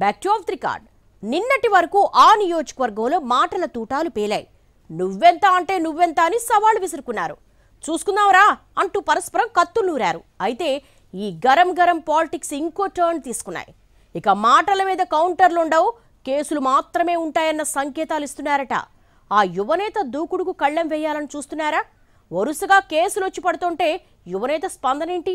back to off the record నిన్నటి వరకు ఆ నియోజకవర్గంలో మాటల తూటాలు పేలాయి నువ్వెంత అంటే నువ్వెంత అని సవాళ్లు విసురుకున్నారు చూసుకుందాంరా అంటూ పరస్పరం కత్తులు నూరారు అయితే ఈ గరం గరం పాలిటిక్స్ ఇంకో టర్న్ తీసుకున్నాయి ఇక మాటల మీద కౌంటర్లు ఉండవు కేసులు మాత్రమే ఉంటాయన్న సంకేతాలు ఇస్తున్నారట ఆ యువనేత దూకుడుకు కళ్ళెం వేయాలని చూస్తున్నారా వరుసగా కేసులు వచ్చి పడుతుంటే యువనేత స్పందనేంటి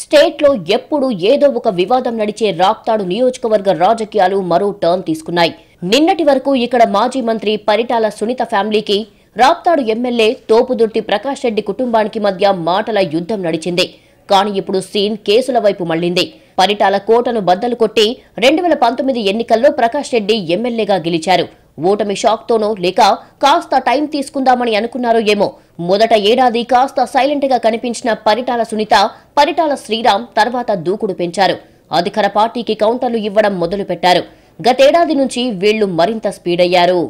స్టేట్లో ఎప్పుడు ఏదో ఒక వివాదం నడిచే రాప్తాడు నియోజకవర్గ రాజకీయాలు మరో టర్న్ తీసుకున్నాయి నిన్నటి వరకు ఇక్కడ మాజీ మంత్రి పరిటాల సునీత ఫ్యామిలీకి రాప్తాడు ఎమ్మెల్యే తోపుదుర్తి ప్రకాష్ రెడ్డి కుటుంబానికి మధ్య మాటల యుద్ధం నడిచింది కానీ ఇప్పుడు సీన్ కేసుల వైపు మళ్లింది పరిటాల కోటను బద్దలు కొట్టి రెండు వేల పంతొమ్మిది ఎన్నికల్లో ప్రకాష్ రెడ్డి ఎమ్మెల్యేగా గెలిచారు ఓటమి షాక్తోనో లేక కాస్త టైం తీసుకుందామని అనుకున్నారో ఏమో మొదట ఏడాది కాస్త సైలెంట్గా కనిపించిన పరిటాల సునీత పరిటాల శ్రీరామ్ తర్వాత దూకుడు పెంచారు అధికార పార్టీకి కౌంటర్లు ఇవ్వడం మొదలుపెట్టారు గతేడాది నుంచి వీళ్లు మరింత స్పీడయ్యారు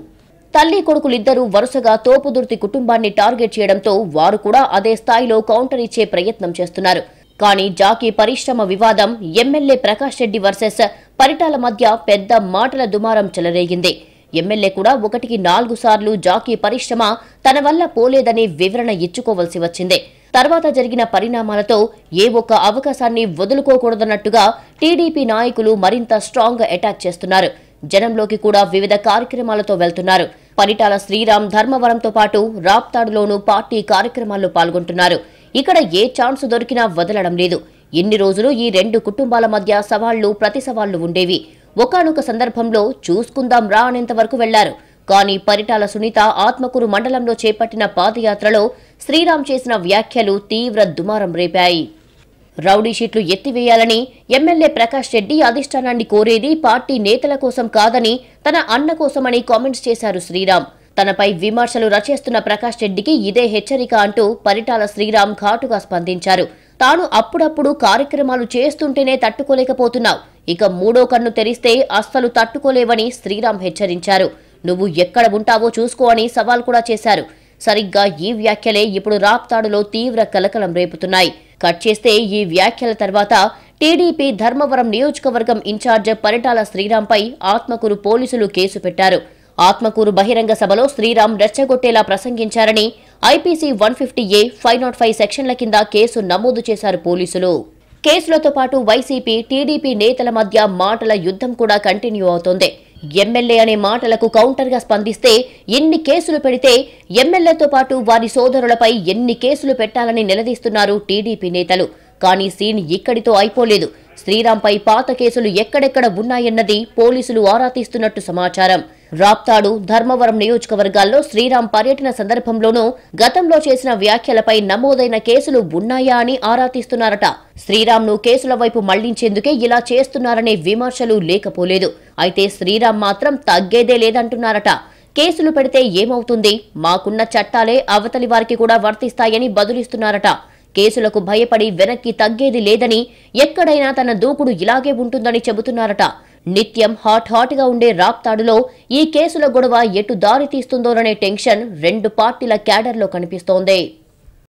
తల్లి కొడుకులిద్దరూ వరుసగా తోపుదుర్తి కుటుంబాన్ని టార్గెట్ చేయడంతో వారు కూడా అదే స్థాయిలో కౌంటర్ ఇచ్చే ప్రయత్నం చేస్తున్నారు కానీ జాకీ పరిశ్రమ వివాదం ఎమ్మెల్యే ప్రకాష్ రెడ్డి వర్సెస్ పరిటాల మధ్య పెద్ద మాటల దుమారం చెలరేగింది ఎమ్మెల్యే కూడా ఒకటికి నాలుగు సార్లు జాకీ పరిశ్రమ తన వల్ల పోలేదని వివరణ ఇచ్చుకోవలసి వచ్చింది తర్వాత జరిగిన పరిణామాలతో ఏ ఒక్క అవకాశాన్ని వదులుకోకూడదన్నట్టుగా టీడీపీ నాయకులు మరింత స్ట్రాంగ్ అటాక్ చేస్తున్నారు జనంలోకి కూడా వివిధ కార్యక్రమాలతో వెళ్తున్నారు పరిటాల శ్రీరామ్ ధర్మవరంతో పాటు రాప్తాడులోనూ పార్టీ కార్యక్రమాల్లో పాల్గొంటున్నారు ఇక్కడ ఏ ఛాన్స్ దొరికినా వదలడం లేదు ఎన్ని రోజులు ఈ రెండు కుటుంబాల మధ్య సవాళ్లు ప్రతి సవాళ్లు ఉండేవి ఒకనొక సందర్భంలో చూసుకుందాం రా అనేంతవరకు వెళ్లారు కానీ పరిటాల సునీత ఆత్మకూరు మండలంలో చేపట్టిన పాదయాత్రలో శ్రీరామ్ చేసిన వ్యాఖ్యలు తీవ్ర దుమారం రేపాయి రౌడీ షీట్లు ఎత్తివేయాలని ఎమ్మెల్యే ప్రకాష్ రెడ్డి అధిష్టానాన్ని కోరేది పార్టీ నేతల కోసం కాదని తన అన్న కోసమని కామెంట్స్ చేశారు శ్రీరామ్ తనపై విమర్శలు రచేస్తున్న ప్రకాష్ రెడ్డికి ఇదే హెచ్చరిక అంటూ పరిటాల శ్రీరామ్ ఘాటుగా స్పందించారు తాను అప్పుడప్పుడు కార్యక్రమాలు చేస్తుంటేనే తట్టుకోలేకపోతున్నావు ఇక మూడో కన్ను తెరిస్తే అస్సలు తట్టుకోలేవని శ్రీరామ్ హెచ్చరించారు నువ్వు ఎక్కడ ఉంటావో చూసుకో అని సవాల్ కూడా చేశారు సరిగ్గా ఈ వ్యాఖ్యలే ఇప్పుడు రాప్తాడులో తీవ్ర కలకలం రేపుతున్నాయి కట్ చేస్తే ఈ వ్యాఖ్యల తర్వాత టీడీపీ ధర్మవరం నియోజకవర్గం ఇన్ఛార్జ్ పరిటాల శ్రీరాంపై ఆత్మకూరు పోలీసులు కేసు పెట్టారు ఆత్మకూరు బహిరంగ సభలో శ్రీరామ్ రెచ్చగొట్టేలా ప్రసంగించారని IPC one fifty A five not five సెక్షన్ల కింద కేసు నమోదు చేశారు పోలీసులు కేసులతో పాటు వైసీపీ టీడీపీ నేతల మధ్య మాటల యుద్ధం కూడా కంటిన్యూ అవుతోంది ఎమ్మెల్యే అనే మాటలకు కౌంటర్గా స్పందిస్తే ఎన్ని కేసులు పెడితే ఎమ్మెల్యేతో పాటు వారి సోదరులపై ఎన్ని కేసులు పెట్టాలని నిలదీస్తున్నారు టీడీపీ నేతలు కానీ సీన్ ఇక్కడితో అయిపోలేదు శ్రీరాంపై పాత కేసులు ఎక్కడెక్కడ ఉన్నాయన్నది పోలీసులు ఆరా తీస్తున్నట్టు సమాచారం రాప్తాడు ధర్మవరం నియోజకవర్గాల్లో శ్రీరామ్ పర్యటన సందర్భంలోనూ గతంలో చేసిన వ్యాఖ్యలపై నమోదైన కేసులు ఉన్నాయా అని ఆరా తీస్తున్నారట శ్రీరామ్ను కేసుల వైపు మళ్లించేందుకే ఇలా చేస్తున్నారనే విమర్శలు లేకపోలేదు అయితే శ్రీరామ్ మాత్రం తగ్గేదే లేదంటున్నారట కేసులు పెడితే ఏమవుతుంది మాకున్న చట్టాలే అవతలి వారికి కూడా వర్తిస్తాయని బదులిస్తున్నారట కేసులకు భయపడి వెనక్కి తగ్గేది లేదని ఎక్కడైనా తన దూకుడు ఇలాగే ఉంటుందని చెబుతున్నారట నిత్యం హాట్ హాట్ గా ఉండే రాక్తాడులో ఈ కేసుల గొడవ ఎటు దారి తీస్తుందోననే టెన్షన్ రెండు పార్టీల క్యాడర్లో కనిపిస్తోంది